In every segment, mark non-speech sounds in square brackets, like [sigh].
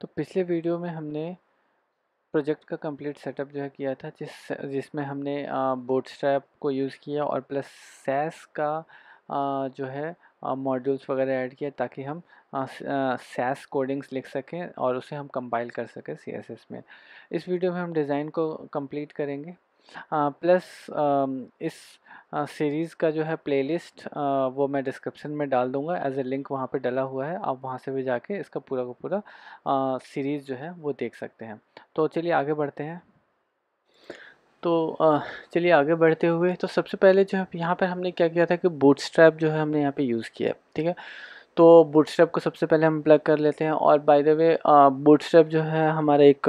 तो पिछले वीडियो में हमने प्रोजेक्ट का कंप्लीट सेटअप जो है किया था जिस जिसमें हमने बोट स्ट्रैप को यूज़ किया और प्लस सैस का आ, जो है मॉड्यूल्स वगैरह ऐड किया ताकि हम सैस कोडिंग्स लिख सकें और उसे हम कंपाइल कर सकें सी में इस वीडियो में हम डिज़ाइन को कंप्लीट करेंगे प्लस इस सीरीज़ का जो है प्लेलिस्ट वो मैं डिस्क्रिप्शन में डाल दूंगा एज ए लिंक वहाँ पे डला हुआ है आप वहाँ से भी जाके इसका पूरा का पूरा सीरीज़ जो है वो देख सकते हैं तो चलिए आगे बढ़ते हैं तो चलिए आगे बढ़ते हुए तो सबसे पहले जो है यहाँ पर हमने क्या किया था कि बूट जो है हमने यहाँ पर यूज़ किया है ठीक है तो बूट को सबसे पहले हम प्लग कर लेते हैं और बाय द वे बूट जो है हमारा एक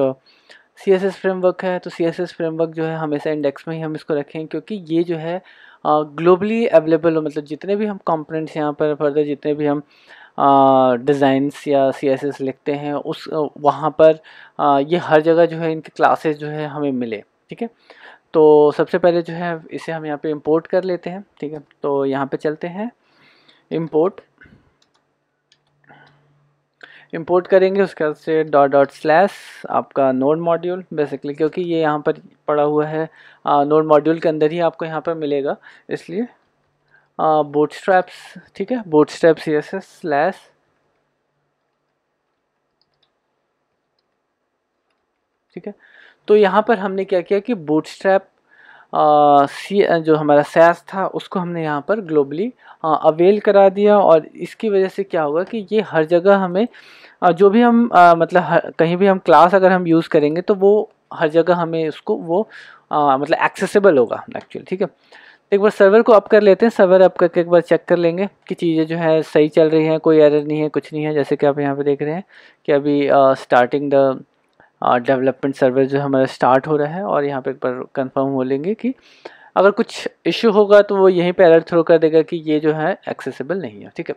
सी एस एस फ्रेमवर्क है तो सी एस एस फ्रेमवर्क जो है हमेशा इंडेक्स में ही हम इसको रखें क्योंकि ये जो है ग्लोबली अवेलेबल हो मतलब जितने भी हम कंपोनेंट्स यहाँ पर फर्दर जितने भी हम डिज़ाइंस या सी एस एस लिखते हैं उस वहाँ पर आ, ये हर जगह जो है इनकी क्लासेस जो है हमें मिले ठीक है तो सबसे पहले जो है इसे हम यहाँ पे इंपोर्ट कर लेते हैं ठीक है तो यहाँ पे चलते हैं इंपोर्ट इंपोर्ट करेंगे उसके बाद से डॉट डॉट स्लैस आपका नोड मॉड्यूल बेसिकली क्योंकि ये यहाँ पर पड़ा हुआ है नोड मॉड्यूल के अंदर ही आपको यहाँ पर मिलेगा इसलिए बोट स्ट्रैप्स ठीक है bootstrap C S S ठीक है तो यहाँ पर हमने क्या किया कि बूटस्ट्रैप सी जो हमारा सैस था उसको हमने यहाँ पर ग्लोबली अवेल करा दिया और इसकी वजह से क्या होगा कि ये हर जगह हमें जो भी हम आ, मतलब हर, कहीं भी हम क्लास अगर हम यूज़ करेंगे तो वो हर जगह हमें उसको वो आ, मतलब एक्सेसिबल होगा एक्चुअली ठीक है एक बार सर्वर को अप कर लेते हैं सर्वर अप करके एक बार चेक कर लेंगे कि चीज़ें जो है सही चल रही हैं कोई एरर नहीं है कुछ नहीं है जैसे कि आप यहाँ पे देख रहे हैं कि अभी स्टार्टिंग द डेवलपमेंट सर्विस जो हमारा स्टार्ट हो रहा है और यहाँ पर एक बार कन्फर्म हो लेंगे कि अगर कुछ इश्यू होगा तो वो यहीं पर एलर्ट थ्रो कर देगा कि ये जो है एक्सेसिबल नहीं है ठीक है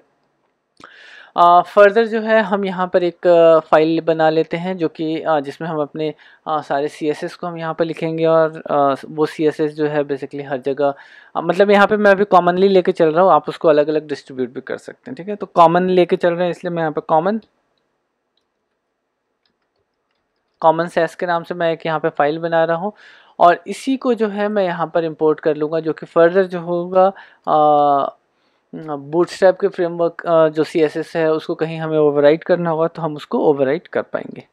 फर्दर जो है हम यहाँ पर एक फाइल बना लेते हैं जो कि जिसमें हम अपने सारे सी एस एस को हम यहाँ पर लिखेंगे और वो सी एस एस जो है बेसिकली हर जगह मतलब यहाँ पे मैं अभी कॉमनली लेके चल रहा हूँ आप उसको अलग अलग डिस्ट्रीब्यूट भी कर सकते हैं ठीक है तो कॉमन लेके चल रहे हैं इसलिए मैं यहाँ पर कॉमन कॉमन सेस के नाम से मैं एक यहाँ पे फाइल बना रहा हूँ और इसी को जो है मैं यहाँ पर इंपोर्ट कर लूँगा जो कि फर्दर जो होगा बूटस्ट्रैप के फ्रेमवर्क जो सी एस एस है उसको कहीं हमें ओवरराइट करना होगा तो हम उसको ओवरराइट कर पाएंगे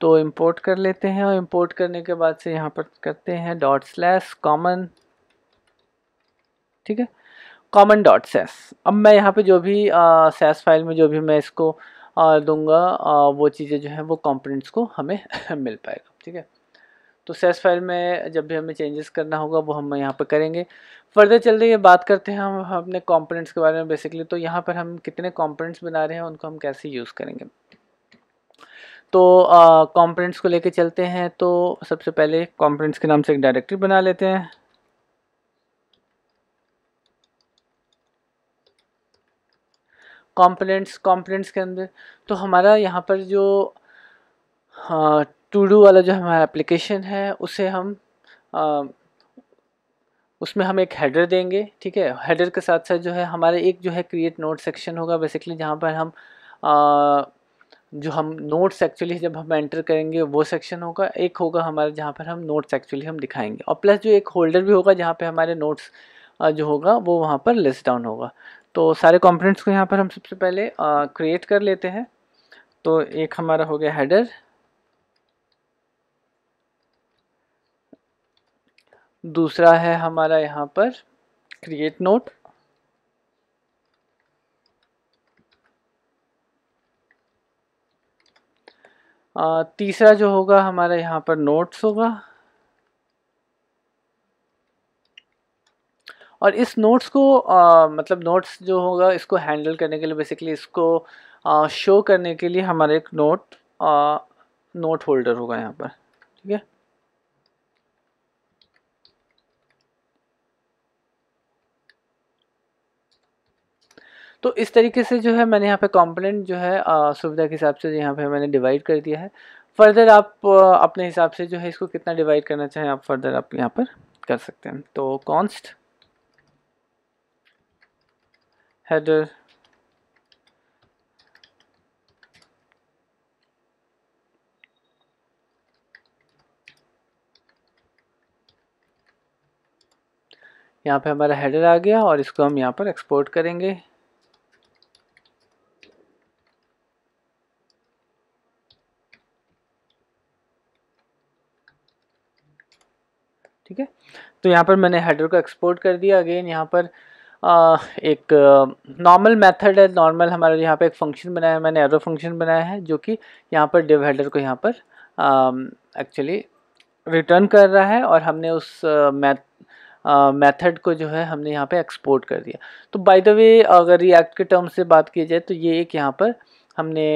तो इंपोर्ट कर लेते हैं और इंपोर्ट करने के बाद से यहाँ पर करते हैं डॉट स्लैस कॉमन ठीक है कॉमन डॉट सेस अब मैं यहाँ पे जो भी सेस फाइल में जो भी मैं इसको दूंगा वो चीज़ें जो हैं वो कंपोनेंट्स को हमें [laughs] मिल पाएगा ठीक है तो सेस फाइल में जब भी हमें चेंजेस करना होगा वो हम यहाँ पर करेंगे फर्दर चलते ये बात करते हैं हम अपने कंपोनेंट्स के बारे में बेसिकली तो यहाँ पर हम कितने कंपोनेंट्स बना रहे हैं उनको हम कैसे यूज़ करेंगे तो कंपोनेंट्स को लेके चलते हैं तो सबसे पहले कंपोनेंट्स के नाम से एक डायरेक्टरी बना लेते हैं कॉम्पोनेंट्स कॉम्पोनेंट्स के अंदर तो हमारा यहाँ पर जो टू हाँ, डू वाला जो हमारा एप्लीकेशन है उसे हम आ, उसमें हम एक हेडर देंगे ठीक है हेडर के साथ साथ जो है हमारे एक जो है क्रिएट नोट सेक्शन होगा बेसिकली जहाँ पर हम आ, जो हम नोट्स एक्चुअली जब हम एंटर करेंगे वो सेक्शन होगा एक होगा हमारे जहाँ पर हम नोट्स एक्चुअली हम दिखाएंगे और प्लस जो एक होल्डर भी होगा जहाँ पे हमारे नोट्स जो होगा वो वहाँ पर लिस्ट डाउन होगा तो सारे कंपोनेंट्स को यहाँ पर हम सबसे पहले क्रिएट कर लेते हैं तो एक हमारा हो गया हेडर दूसरा है हमारा यहाँ पर क्रिएट नोट तीसरा जो होगा हमारा यहाँ पर नोट्स होगा और इस नोट्स को आ, मतलब नोट्स जो होगा इसको हैंडल करने के लिए बेसिकली इसको आ, शो करने के लिए हमारा एक नोट आ, नोट होल्डर होगा यहाँ पर ठीक है तो इस तरीके से जो है मैंने यहाँ पे कंपोनेंट जो है सुविधा के हिसाब से यहाँ पे मैंने डिवाइड कर दिया है फर्दर आप अपने हिसाब से जो है इसको कितना डिवाइड करना चाहें आप फर्दर आप यहाँ पर कर सकते हैं तो कॉन्स्ट header यहाँ पे हमारा हेडर आ गया और इसको हम यहाँ पर एक्सपोर्ट करेंगे ठीक है तो यहाँ पर मैंने हेडर को एक्सपोर्ट कर दिया अगेन यहाँ पर एक नॉर्मल मेथड है नॉर्मल हमारे यहाँ पे एक फंक्शन बनाया है मैंने एरो फंक्शन बनाया है जो कि यहाँ पर डिव हेडर को यहाँ पर एक्चुअली रिटर्न कर रहा है और हमने उस मैथ मेथड को जो है हमने यहाँ पे एक्सपोर्ट कर दिया तो बाय द वे अगर रिएक्ट के टर्म से बात की जाए तो ये एक यहाँ पर हमने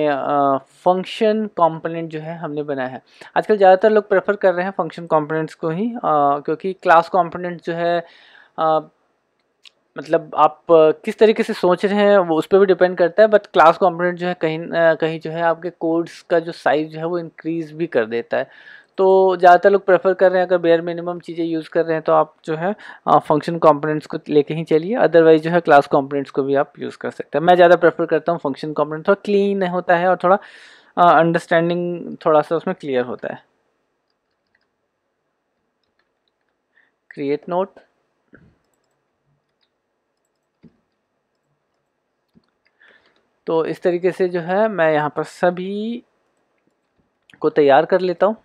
फंक्शन uh, कंपोनेंट जो है हमने बनाया है आजकल ज़्यादातर लोग प्रेफर कर रहे हैं फंक्शन कंपोनेंट्स को ही uh, क्योंकि क्लास कंपोनेंट जो है uh, मतलब आप किस तरीके से सोच रहे हैं वो उस पर भी डिपेंड करता है बट क्लास कॉम्पोनेंट जो है कहीं कहीं जो है आपके कोड्स का जो साइज़ जो है वो इंक्रीज़ भी कर देता है तो ज़्यादातर लोग प्रेफर कर रहे हैं अगर बेयर मिनिमम चीज़ें यूज़ कर रहे हैं तो आप जो है फंक्शन कॉम्पोनेंट्स को लेके ही चलिए अदरवाइज जो है क्लास कॉम्पोनेंट्स को भी आप यूज़ कर सकते हैं मैं ज़्यादा प्रेफर करता हूँ फंक्शन कॉम्पोनेंट थोड़ा क्लीन होता है और थोड़ा अंडरस्टैंडिंग थोड़ा सा उसमें क्लियर होता है क्रिएट नोट तो इस तरीके से जो है मैं यहाँ पर सभी को तैयार कर लेता हूँ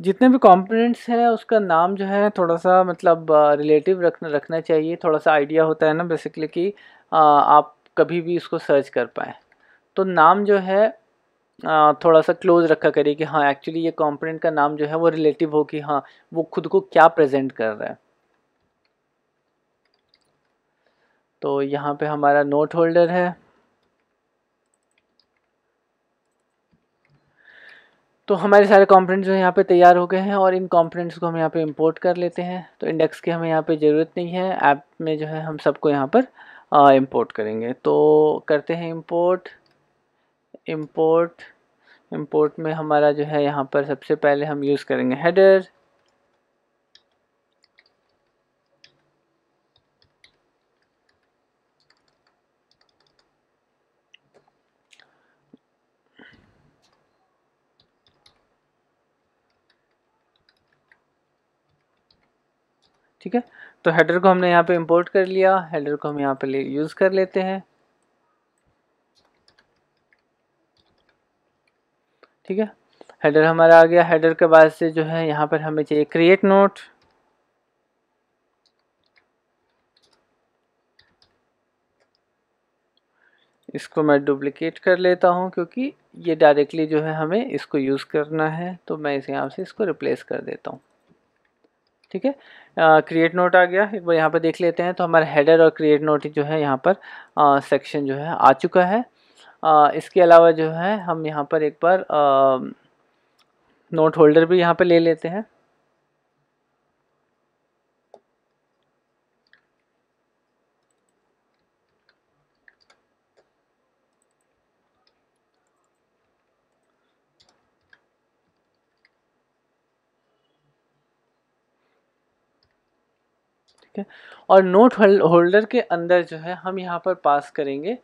जितने भी कंपोनेंट्स हैं उसका नाम जो है थोड़ा सा मतलब रिलेटिव रखना रखना चाहिए थोड़ा सा आइडिया होता है ना बेसिकली कि आप कभी भी इसको सर्च कर पाएँ तो नाम जो है थोड़ा सा क्लोज रखा करिए कि हाँ एक्चुअली ये कंपोनेंट का नाम जो है वो रिलेटिव हो कि हाँ वो खुद को क्या प्रेजेंट कर रहा है तो यहाँ पे हमारा नोट होल्डर है तो हमारे सारे कंपोनेंट्स जो यहाँ पे तैयार हो गए हैं और इन कंपोनेंट्स को हम यहाँ पे इंपोर्ट कर लेते हैं तो इंडेक्स की हमें यहाँ पे ज़रूरत नहीं है ऐप में जो है हम सबको यहाँ पर इंपोर्ट करेंगे तो करते हैं इंपोर्ट इम्पोर्ट इम्पोर्ट में हमारा जो है यहाँ पर सबसे पहले हम यूज़ करेंगे हेडर ठीक है तो हेडर को हमने यहाँ पे इंपोर्ट कर लिया हेडर को हम यहाँ पे यूज़ कर लेते हैं ठीक है हेडर हमारा आ गया हेडर के बाद से जो है यहाँ पर हमें चाहिए क्रिएट नोट इसको मैं डुप्लिकेट कर लेता हूँ क्योंकि ये डायरेक्टली जो है हमें इसको यूज़ करना है तो मैं इस यहाँ से इसको रिप्लेस कर देता हूँ ठीक है क्रिएट नोट आ गया एक बार यहाँ पर देख लेते हैं तो हमारा हेडर और क्रिएट नोट जो है यहाँ पर सेक्शन जो है आ चुका है आ, इसके अलावा जो है हम यहाँ पर एक बार नोट होल्डर भी यहाँ पे ले लेते हैं ठीक है और नोट होल्डर के अंदर जो है हम यहाँ पर पास करेंगे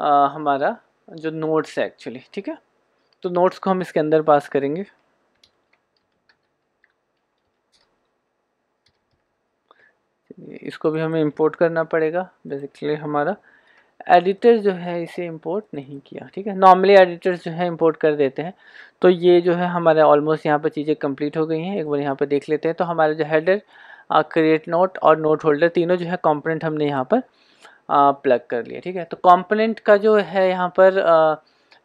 आ, हमारा जो नोट्स है एक्चुअली ठीक है तो नोट्स को हम इसके अंदर पास करेंगे इसको भी हमें इंपोर्ट करना पड़ेगा बेसिकली हमारा एडिटर जो है इसे इंपोर्ट नहीं किया ठीक है नॉर्मली एडिटर्स जो है इंपोर्ट कर देते हैं तो ये जो है हमारे ऑलमोस्ट यहाँ पर चीज़ें कंप्लीट हो गई हैं एक बार यहाँ पर देख लेते हैं तो हमारे जो हेडर क्रिएट नोट और नोट होल्डर तीनों जो है कॉम्पोनेंट हमने यहाँ पर प्लग कर लिया ठीक है तो कंपोनेंट का जो है यहाँ पर आ,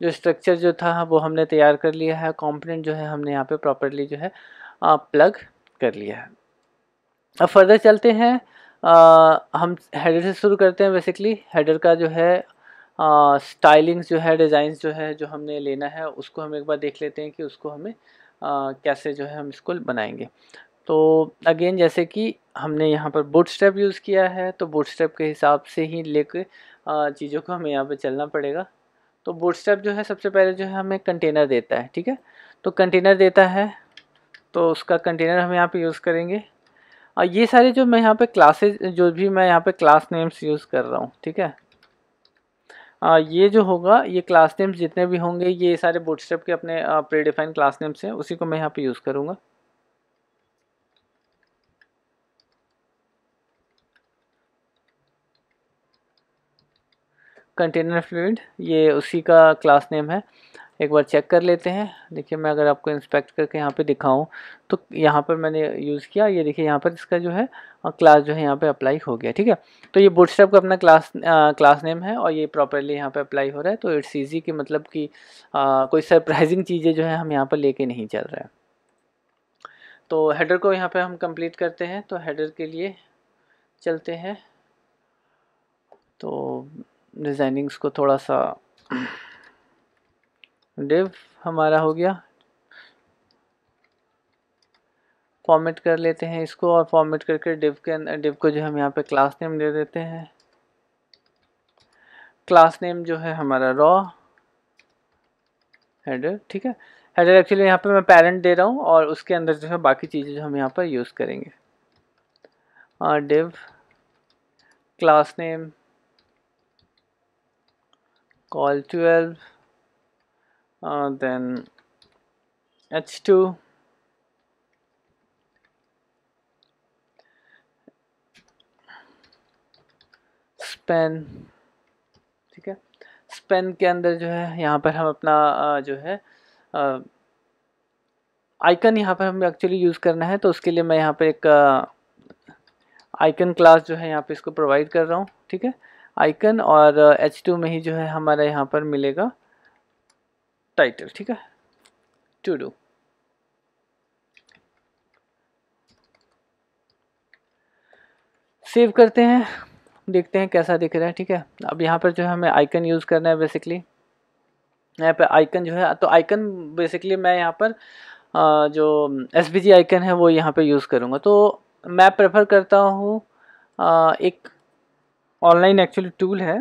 जो स्ट्रक्चर जो था वो हमने तैयार कर लिया है कंपोनेंट जो है हमने यहाँ पे प्रॉपरली जो है प्लग कर लिया है अब फर्दर चलते हैं आ, हम हेडर से शुरू करते हैं बेसिकली हेडर का जो है स्टाइलिंग्स जो है डिज़ाइंस जो है जो हमने लेना है उसको हम एक बार देख लेते हैं कि उसको हमें आ, कैसे जो है हम इसको बनाएंगे तो अगेन जैसे कि हमने यहाँ पर बूट स्टेप यूज़ किया है तो बूट स्टेप के हिसाब से ही लेकर चीज़ों को हमें यहाँ पर चलना पड़ेगा तो बूट स्टेप जो है सबसे पहले जो है हमें कंटेनर देता है ठीक है तो कंटेनर देता है तो उसका कंटेनर हम यहाँ पे यूज़ करेंगे और ये सारे जो मैं यहाँ पे क्लासेज जो भी मैं यहाँ पे क्लास नेम्स यूज़ कर रहा हूँ ठीक है आ, ये जो होगा ये क्लास नेम्स जितने भी होंगे ये सारे बूटस्टेप के अपने प्रीडिफाइन क्लास नेम्स हैं उसी को मैं यहाँ पे यूज़ करूँगा कंटेनर फ्लूड ये उसी का क्लास नेम है एक बार चेक कर लेते हैं देखिए मैं अगर आपको इंस्पेक्ट करके यहाँ पे दिखाऊं तो यहाँ पर मैंने यूज़ किया ये देखिए यहाँ पर इसका जो है क्लास जो है यहाँ पे अप्लाई हो गया ठीक है तो ये बूटस्ट्रैप का अपना क्लास आ, क्लास नेम है और ये प्रॉपरली यहाँ पे अप्लाई हो रहा है तो इट्स ईजी कि मतलब कि कोई सरप्राइजिंग [laughs] चीज़ें जो है हम यहाँ पर लेके नहीं चल रहे हैं तो हेडर को यहाँ पर हम कंप्लीट करते हैं तो हेडर के लिए चलते हैं तो डिज़ाइनिंग्स को थोड़ा सा डिव हमारा हो गया फॉर्मेट कर लेते हैं इसको और फॉर्मेट करके डिव के अं-, डिव को जो हम यहाँ पे क्लास नेम दे देते हैं क्लास नेम जो है हमारा रॉ हेडर ठीक है हेडर एक्चुअली यहाँ पे मैं पेरेंट दे रहा हूँ और उसके अंदर जो है बाकी चीज़ें जो हम यहाँ पर यूज़ करेंगे div class name call 12 uh, then h2 span ठीक है स्पेन के अंदर जो है यहाँ पर हम अपना जो है आइकन यहाँ पर हमें एक्चुअली यूज़ करना है तो उसके लिए मैं यहाँ पर एक आइकन क्लास जो है यहाँ पे इसको प्रोवाइड कर रहा हूँ ठीक है आइकन और एच टू में ही जो है हमारा यहाँ पर मिलेगा टाइटल ठीक है टू डू सेव करते हैं देखते हैं कैसा दिख रहा है ठीक है अब यहाँ पर जो है हमें आइकन यूज़ करना है बेसिकली यहाँ पर आइकन जो है तो आइकन बेसिकली मैं यहाँ पर जो एस आइकन है वो यहाँ पे यूज़ करूँगा तो मैं प्रेफर करता हूँ एक ऑनलाइन एक्चुअली टूल है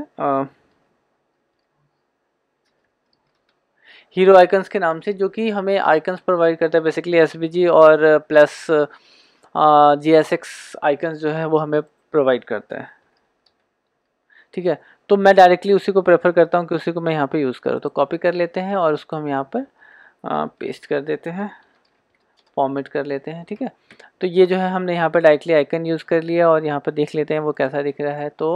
हीरो आइकन्स के नाम से जो कि हमें आइकन्स प्रोवाइड करता है बेसिकली एस और plus G S X icons जो है वो हमें प्रोवाइड करता है ठीक है तो मैं डायरेक्टली उसी को प्रेफर करता हूँ कि उसी को मैं यहाँ पे यूज़ करूँ तो कॉपी कर लेते हैं और उसको हम यहाँ पर पेस्ट कर देते हैं फॉर्मेट कर लेते हैं ठीक है तो ये जो है हमने यहाँ पर डायरेक्टली आइकन यूज़ कर लिया और यहाँ पर देख लेते हैं वो कैसा दिख रहा है तो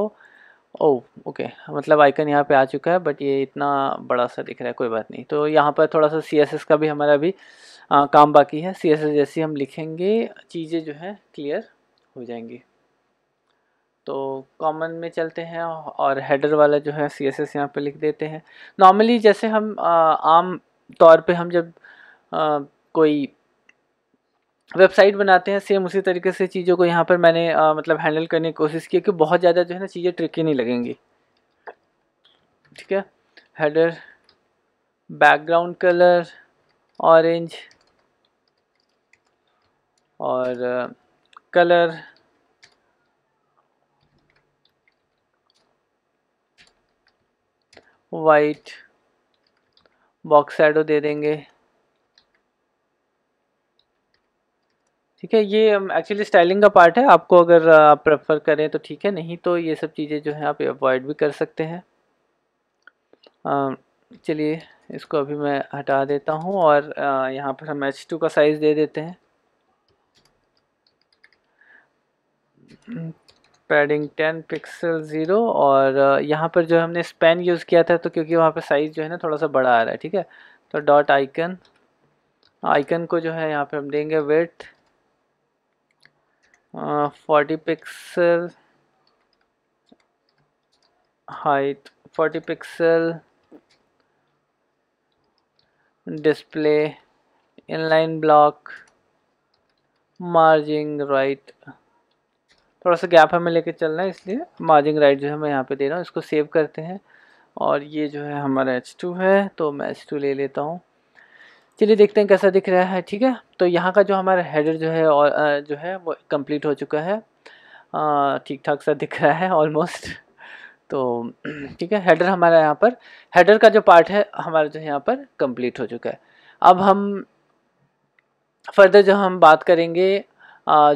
ओ oh, ओके मतलब आइकन यहाँ पे आ चुका है बट ये इतना बड़ा सा दिख रहा है कोई बात नहीं तो यहाँ पर थोड़ा सा सी का भी हमारा अभी काम बाकी है सी एस जैसे हम लिखेंगे चीज़ें जो हैं क्लियर हो जाएंगी तो कॉमन में चलते हैं और हेडर वाला जो है सी एस एस यहाँ पर लिख देते हैं नॉर्मली जैसे हम आ, आम तौर पे हम जब आ, कोई वेबसाइट बनाते हैं सेम उसी तरीके से चीज़ों को यहाँ पर मैंने आ, मतलब हैंडल करने की कोशिश की कि बहुत ज़्यादा जो है ना चीज़ें ट्रिकी नहीं लगेंगी ठीक है हेडर बैकग्राउंड कलर ऑरेंज और कलर वाइट बॉक्स एडो दे देंगे ठीक है ये एक्चुअली um, स्टाइलिंग का पार्ट है आपको अगर uh, आप प्रेफर करें तो ठीक है नहीं तो ये सब चीज़ें जो हैं आप अवॉइड भी कर सकते हैं um, चलिए इसको अभी मैं हटा देता हूँ और uh, यहाँ पर हम एच टू का साइज़ दे देते हैं पैडिंग टेन पिक्सल ज़ीरो और uh, यहाँ पर जो हमने स्पेन यूज़ किया था तो क्योंकि वहाँ पर साइज़ जो है ना थोड़ा सा बड़ा आ रहा है ठीक है तो डॉट आइकन आइकन को जो है यहाँ पर हम देंगे width forty pixel height forty pixel display inline block margin right थोड़ा सा गैप हमें लेके चलना है इसलिए मार्जिंग राइट जो है मैं यहाँ पे दे रहा हूँ इसको सेव करते हैं और ये जो है हमारा H2 है तो मैं H2 ले लेता हूँ चलिए देखते हैं कैसा दिख रहा है ठीक है तो यहाँ का जो हमारा हेडर जो है और जो है वो कंप्लीट हो चुका है ठीक ठाक सा दिख रहा है ऑलमोस्ट तो ठीक है हेडर हमारा यहाँ पर हेडर का जो पार्ट है हमारा जो है यहाँ पर कंप्लीट हो चुका है अब हम फर्दर जो हम बात करेंगे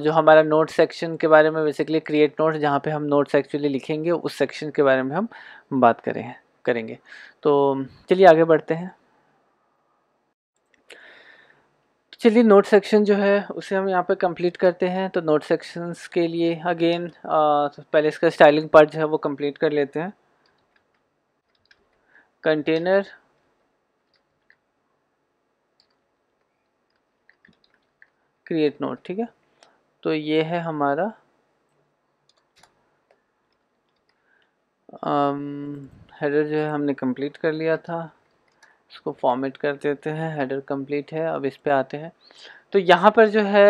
जो हमारा नोट सेक्शन के बारे में बेसिकली क्रिएट नोट जहाँ पे हम नोट्स एक्चुअली लिखेंगे उस सेक्शन के बारे में हम बात करें करेंगे तो चलिए आगे बढ़ते हैं चलिए नोट सेक्शन जो है उसे हम यहाँ पे कंप्लीट करते हैं तो नोट सेक्शंस के लिए अगेन पहले इसका स्टाइलिंग पार्ट जो है वो कंप्लीट कर लेते हैं कंटेनर क्रिएट नोट ठीक है तो ये है हमारा हेडर जो है हमने कंप्लीट कर लिया था इसको फॉर्मेट कर देते हैं हेडर कंप्लीट है अब इस पर आते हैं तो यहाँ पर जो है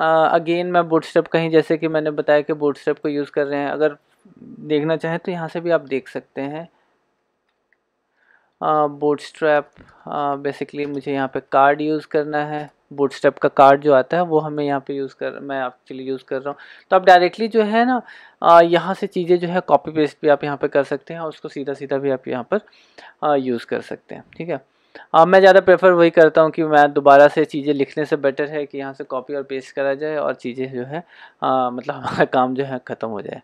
अगेन मैं बूटस्टेप कहीं जैसे कि मैंने बताया कि बूटस्टेप को यूज़ कर रहे हैं अगर देखना चाहें तो यहाँ से भी आप देख सकते हैं स्ट्रैप बेसिकली मुझे यहाँ पे कार्ड यूज़ करना है बूटस्टेप का कार्ड जो आता है वो हमें यहाँ पे यूज़ कर मैं एक्चुअली यूज़ कर रहा हूँ तो आप डायरेक्टली जो है ना यहाँ से चीज़ें जो है कॉपी पेस्ट भी आप यहाँ पे कर सकते हैं और उसको सीधा सीधा भी आप यहाँ पर यूज़ कर सकते हैं ठीक है आ, मैं ज़्यादा प्रेफर वही करता हूँ कि मैं दोबारा से चीज़ें लिखने से बेटर है कि यहाँ से कॉपी और पेस्ट करा जाए और चीज़ें जो है आ, मतलब [laughs] हमारा काम जो है ख़त्म हो जाए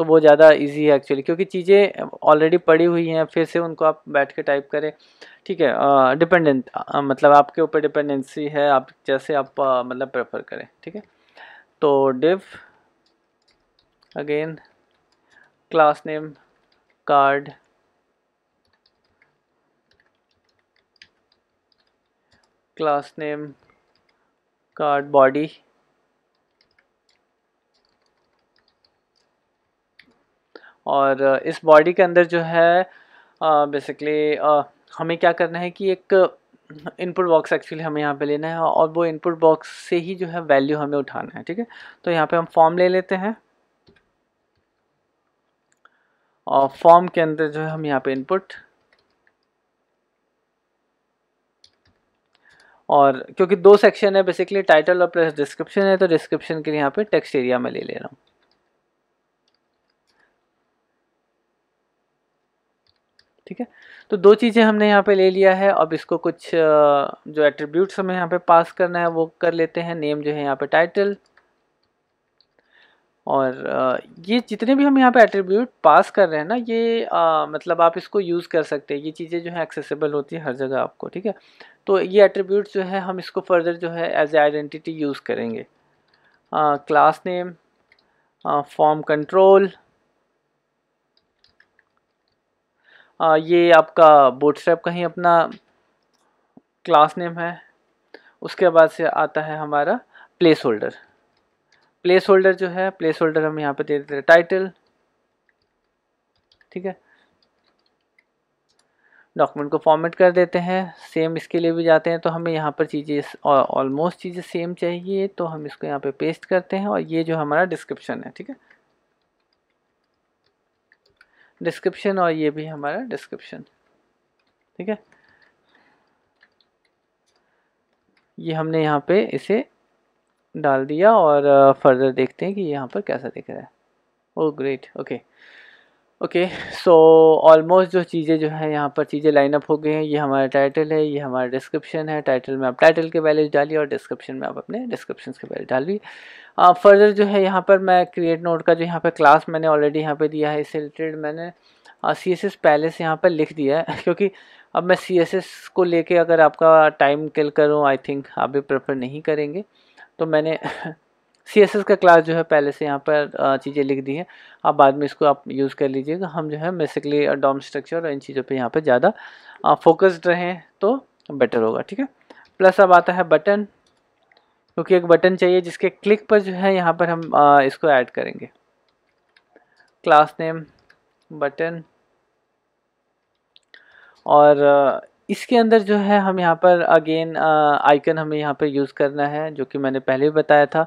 तो वो ज़्यादा इजी है एक्चुअली क्योंकि चीज़ें ऑलरेडी पड़ी हुई हैं फिर से उनको आप बैठ के टाइप करें ठीक है डिपेंडेंट मतलब आपके ऊपर डिपेंडेंसी है आप जैसे आप आ, मतलब प्रेफर करें ठीक है तो div again class name card class name card body और इस बॉडी के अंदर जो है बेसिकली हमें क्या करना है कि एक इनपुट बॉक्स एक्चुअली हमें यहाँ पे लेना है और वो इनपुट बॉक्स से ही जो है वैल्यू हमें उठाना है ठीक है तो यहाँ पे हम फॉर्म ले लेते हैं और फॉर्म के अंदर जो है हम यहाँ पे इनपुट और क्योंकि दो सेक्शन है बेसिकली टाइटल और प्लस डिस्क्रिप्शन है तो डिस्क्रिप्शन के लिए यहाँ पे टेक्स्ट एरिया में ले ले रहा हूँ ठीक है तो दो चीज़ें हमने यहाँ पे ले लिया है अब इसको कुछ जो एट्रीब्यूट्स हमें यहाँ पे पास करना है वो कर लेते हैं नेम जो है यहाँ पे टाइटल और ये जितने भी हम यहाँ पे एट्रीब्यूट पास कर रहे हैं ना ये आ, मतलब आप इसको यूज़ कर सकते हैं ये चीज़ें जो है एक्सेसिबल होती है हर जगह आपको ठीक है तो ये एट्रीब्यूट जो है हम इसको फर्दर जो है एज ए आइडेंटिटी यूज़ करेंगे क्लास नेम फॉर्म कंट्रोल आ, ये आपका बोटस्ट्रैप का ही अपना क्लास नेम है उसके बाद से आता है हमारा प्लेस होल्डर प्लेस होल्डर जो है प्लेस होल्डर हम यहाँ पे दे देते हैं टाइटल ठीक है डॉक्यूमेंट को फॉर्मेट कर देते हैं सेम इसके लिए भी जाते हैं तो हमें यहाँ पर चीज़ें ऑलमोस्ट चीज़ें सेम चाहिए तो हम इसको यहाँ पे पेस्ट करते हैं और ये जो हमारा डिस्क्रिप्शन है ठीक है डिस्क्रिप्शन और ये भी हमारा डिस्क्रिप्शन ठीक है ये हमने यहाँ पे इसे डाल दिया और फर्दर देखते हैं कि यहाँ पर कैसा दिख रहा है oh great okay okay so almost जो चीज़ें जो है यहाँ पर चीज़ें लाइनअप हो गई हैं ये हमारा टाइटल है ये हमारा डिस्क्रिप्शन है टाइटल में आप टाइटल के वैल्यूज डालिए और डिस्क्रिप्शन में आप अपने डिस्क्रिप्शन के वैल्यूज डालिए फर्दर uh, जो है यहाँ पर मैं क्रिएट नोट का जो यहाँ पर क्लास मैंने ऑलरेडी यहाँ पर दिया है इससे रिलेटेड मैंने सी एस एस पहले से यहाँ पर लिख दिया है [laughs] क्योंकि अब मैं सी एस एस को लेके अगर आपका टाइम किल करूँ आई थिंक आप भी प्रेफर नहीं करेंगे तो मैंने [laughs] सी एस एस का क्लास जो है पहले से यहाँ पर चीज़ें लिख दी हैं आप बाद में इसको आप यूज़ कर लीजिएगा हम जो है बेसिकली डॉम स्ट्रक्चर और इन चीज़ों पे यहाँ पे ज़्यादा फोकस्ड रहें तो बेटर होगा ठीक है प्लस अब आता है बटन क्योंकि एक बटन चाहिए जिसके क्लिक पर जो है यहाँ पर हम आ, इसको ऐड करेंगे क्लास नेम बटन और इसके अंदर जो है हम यहाँ पर अगेन आइकन हमें यहाँ पर यूज़ करना है जो कि मैंने पहले भी बताया था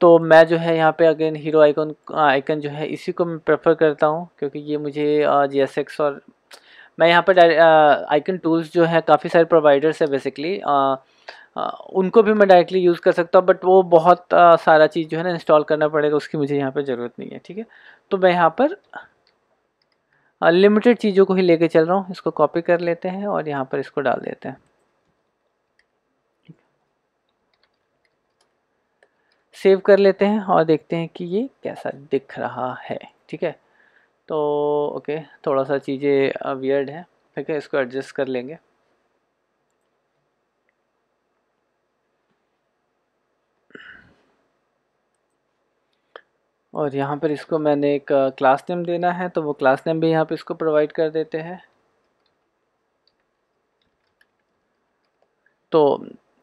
तो मैं जो है यहाँ पे अगेन हीरो आइकन आइकन जो है इसी को मैं प्रेफर करता हूँ क्योंकि ये मुझे जी एस एक्स और मैं यहाँ पर आइकन टूल्स जो है काफ़ी सारे प्रोवाइडर्स है बेसिकली उनको भी मैं डायरेक्टली यूज़ कर सकता हूँ बट वो बहुत आ, uh, सारा चीज़ जो है ना इंस्टॉल करना पड़ेगा उसकी मुझे यहाँ पर ज़रूरत नहीं है ठीक है तो मैं यहाँ पर लिमिटेड uh, चीज़ों को ही लेके चल रहा हूँ इसको कॉपी कर लेते हैं और यहाँ पर इसको डाल देते हैं सेव कर लेते हैं और देखते हैं कि ये कैसा दिख रहा है ठीक है तो ओके थोड़ा सा चीज़ें वियर्ड है ठीक है इसको एडजस्ट कर लेंगे और यहाँ पर इसको मैंने एक क्लास नेम देना है तो वो क्लास नेम भी यहाँ पर इसको प्रोवाइड कर देते हैं तो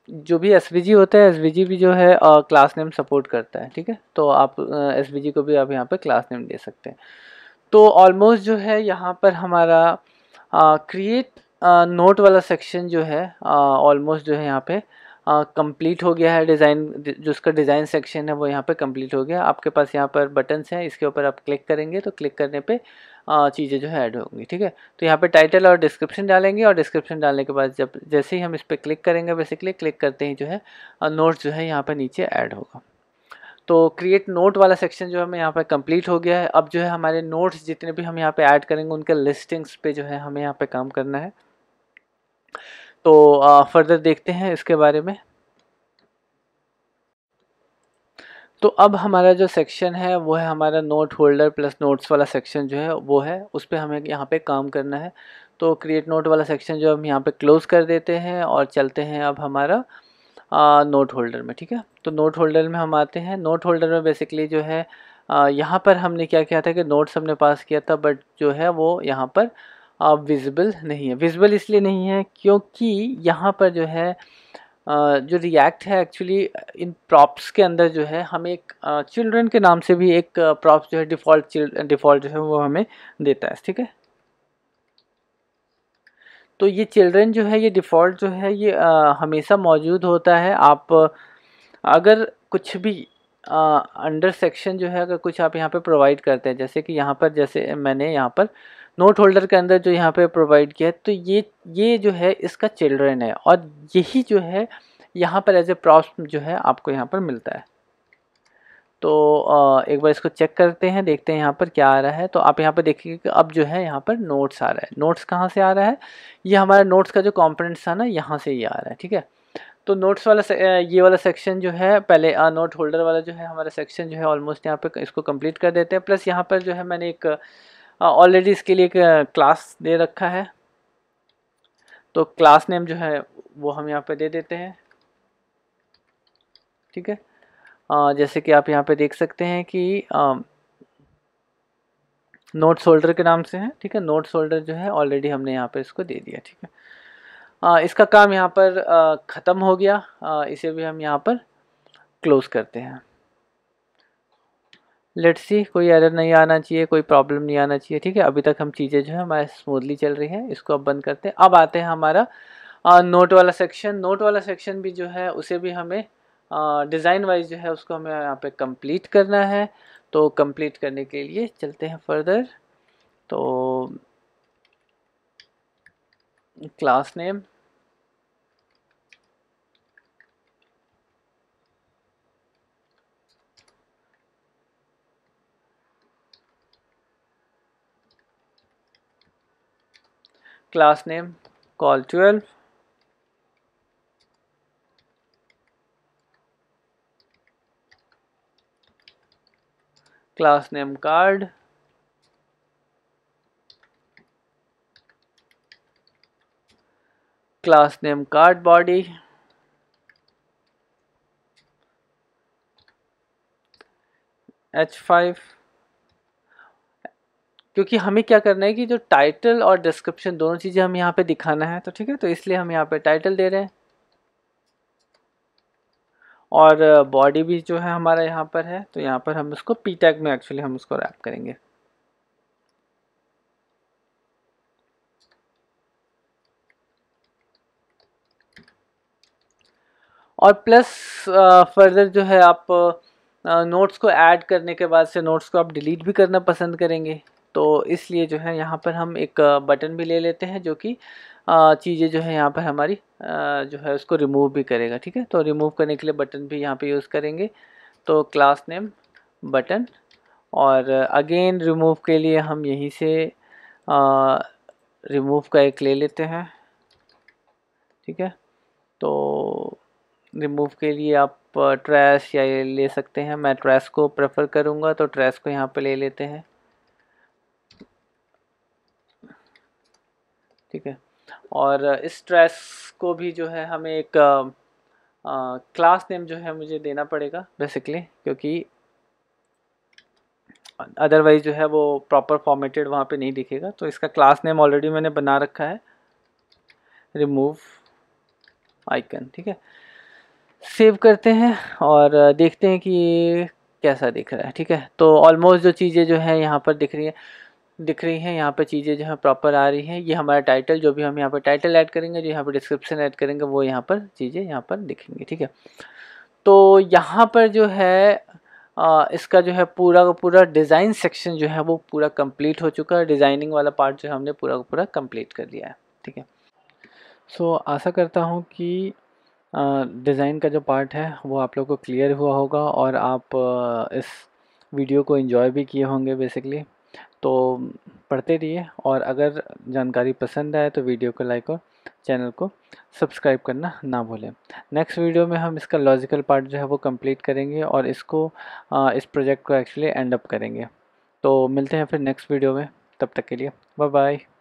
जो भी एस होता है एस भी जो है क्लास नेम सपोर्ट करता है ठीक है तो आप एस को भी आप यहाँ पर क्लास नेम दे सकते हैं तो ऑलमोस्ट जो है यहाँ पर हमारा क्रिएट नोट वाला सेक्शन जो है ऑलमोस्ट जो है यहाँ पे कंप्लीट हो गया है डिज़ाइन जो उसका डिज़ाइन सेक्शन है वो यहाँ पे कंप्लीट हो गया आपके पास यहाँ पर बटन्स हैं इसके ऊपर आप क्लिक करेंगे तो क्लिक करने पे चीज़ें जो है ऐड होंगी ठीक है तो यहाँ पे टाइटल और डिस्क्रिप्शन डालेंगे और डिस्क्रिप्शन डालने के बाद जब जैसे ही हम इस पर क्लिक करेंगे बेसिकली क्लिक करते ही जो है नोट्स जो है यहाँ पर नीचे ऐड होगा तो क्रिएट नोट वाला सेक्शन जो हमें यहाँ पर कंप्लीट हो गया है अब जो है हमारे नोट्स जितने भी हम यहाँ पर ऐड करेंगे उनके लिस्टिंग्स पे जो है हमें यहाँ पर काम करना है तो फर्दर देखते हैं इसके बारे में तो अब हमारा जो सेक्शन है वो है हमारा नोट होल्डर प्लस नोट्स वाला सेक्शन जो है वो है उस पर हमें यहाँ पे काम करना है तो क्रिएट नोट वाला सेक्शन जो हम यहाँ पे क्लोज़ कर देते हैं और चलते हैं अब हमारा नोट होल्डर में ठीक है तो नोट होल्डर में हम आते हैं नोट होल्डर में बेसिकली जो है यहाँ पर हमने क्या किया था कि नोट्स हमने पास किया था बट जो है वो यहाँ पर विजिबल नहीं है विजिबल इसलिए नहीं है क्योंकि यहाँ पर जो है जो रिएक्ट है एक्चुअली इन प्रॉप्स के अंदर जो है हमें एक चिल्ड्रन के नाम से भी एक प्रॉप्स जो है डिफ़ॉल्ट डिफ़ॉल्ट जो है वो हमें देता है ठीक है तो ये चिल्ड्रन जो है ये डिफ़ॉल्ट जो है ये आ, हमेशा मौजूद होता है आप अगर कुछ भी अंडर सेक्शन जो है अगर कुछ आप यहाँ पे प्रोवाइड करते हैं जैसे कि यहाँ पर जैसे मैंने यहाँ पर नोट होल्डर के अंदर जो यहाँ पे प्रोवाइड किया है तो ये ये जो है इसका चिल्ड्रन है और यही जो है यहाँ पर एज ए प्रॉप्स जो है आपको यहाँ पर मिलता है तो एक बार इसको चेक करते हैं देखते हैं यहाँ पर क्या आ रहा है तो आप यहाँ पर देखिए कि अब जो है यहाँ पर नोट्स आ रहा है नोट्स कहाँ से आ रहा है ये हमारा नोट्स का जो कॉम्पोनेंट्स था ना यहाँ से ही आ रहा है ठीक है तो नोट्स वाला ये वाला सेक्शन जो है पहले आ, नोट होल्डर वाला जो है हमारा सेक्शन जो है ऑलमोस्ट यहाँ पर इसको कम्प्लीट कर देते हैं प्लस यहाँ पर जो है मैंने एक ऑलरेडी हाँ, इसके लिए एक क्लास दे रखा है तो क्लास नेम जो है वो हम यहाँ पे दे देते हैं ठीक है आ, जैसे कि आप यहाँ पे देख सकते हैं कि नोट सोल्डर के नाम से है ठीक है नोट सोल्डर जो है ऑलरेडी हमने यहाँ पर इसको दे दिया ठीक है आ, इसका काम यहाँ पर ख़त्म हो गया आ, इसे भी हम यहाँ पर क्लोज़ करते हैं लेट्स सी कोई एरर नहीं आना चाहिए कोई प्रॉब्लम नहीं आना चाहिए ठीक है अभी तक हम चीज़ें जो है हमारे स्मूथली चल रही हैं इसको अब बंद करते हैं अब आते हैं हमारा नोट वाला सेक्शन नोट वाला सेक्शन भी जो है उसे भी हमें डिज़ाइन वाइज जो है उसको हमें यहाँ पे कंप्लीट करना है तो कंप्लीट करने के लिए चलते हैं फर्दर तो class name class name call 12 class name card class name card body h5 क्योंकि हमें क्या करना है कि जो टाइटल और डिस्क्रिप्शन दोनों चीज़ें हम यहाँ पे दिखाना है तो ठीक है तो इसलिए हम यहाँ पे टाइटल दे रहे हैं और बॉडी भी जो है हमारा यहाँ पर है तो यहाँ पर हम उसको पी टैग में एक्चुअली हम उसको रैप करेंगे और प्लस फर्दर जो है आप नोट्स को ऐड करने के बाद से नोट्स को आप डिलीट भी करना पसंद करेंगे तो इसलिए जो है यहाँ पर हम एक बटन भी ले लेते हैं जो कि चीज़ें जो है यहाँ पर हमारी जो है उसको रिमूव भी करेगा ठीक है तो रिमूव करने के लिए बटन भी यहाँ पे यूज़ करेंगे तो क्लास नेम बटन और अगेन रिमूव के लिए हम यहीं से रिमूव का एक ले लेते हैं ठीक है तो रिमूव के लिए आप ट्रैस या ले सकते हैं मैं ट्रैस को प्रेफर करूँगा तो ट्रैस को यहाँ पे ले लेते हैं ठीक है और स्ट्रेस को भी जो है हमें एक क्लास नेम जो है मुझे देना पड़ेगा बेसिकली क्योंकि अदरवाइज जो है वो प्रॉपर फॉर्मेटेड वहाँ पे नहीं दिखेगा तो इसका क्लास नेम ऑलरेडी मैंने बना रखा है रिमूव आइकन ठीक है सेव करते हैं और देखते हैं कि कैसा दिख रहा है ठीक है तो ऑलमोस्ट जो चीज़ें जो है यहाँ पर दिख रही है दिख रही हैं यहाँ पे चीज़ें जो है प्रॉपर आ रही हैं ये हमारा टाइटल जो भी हम यहाँ पर टाइटल ऐड करेंगे जो यहाँ पर डिस्क्रिप्शन ऐड करेंगे वो यहाँ पर चीज़ें यहाँ पर दिखेंगे ठीक है तो यहाँ पर जो है आ, इसका जो है पूरा का पूरा डिज़ाइन सेक्शन जो है वो पूरा कंप्लीट हो चुका है डिज़ाइनिंग वाला पार्ट जो है हमने पूरा का पूरा कंप्लीट कर लिया है ठीक है सो आशा करता हूँ कि डिज़ाइन का जो पार्ट है वो आप लोग को क्लियर हुआ होगा और आप इस वीडियो को इन्जॉय भी किए होंगे बेसिकली तो पढ़ते रहिए और अगर जानकारी पसंद आए तो वीडियो को लाइक और चैनल को सब्सक्राइब करना ना भूलें नेक्स्ट वीडियो में हम इसका लॉजिकल पार्ट जो है वो कंप्लीट करेंगे और इसको इस प्रोजेक्ट को एक्चुअली एंड अप करेंगे तो मिलते हैं फिर नेक्स्ट वीडियो में तब तक के लिए बाय बाय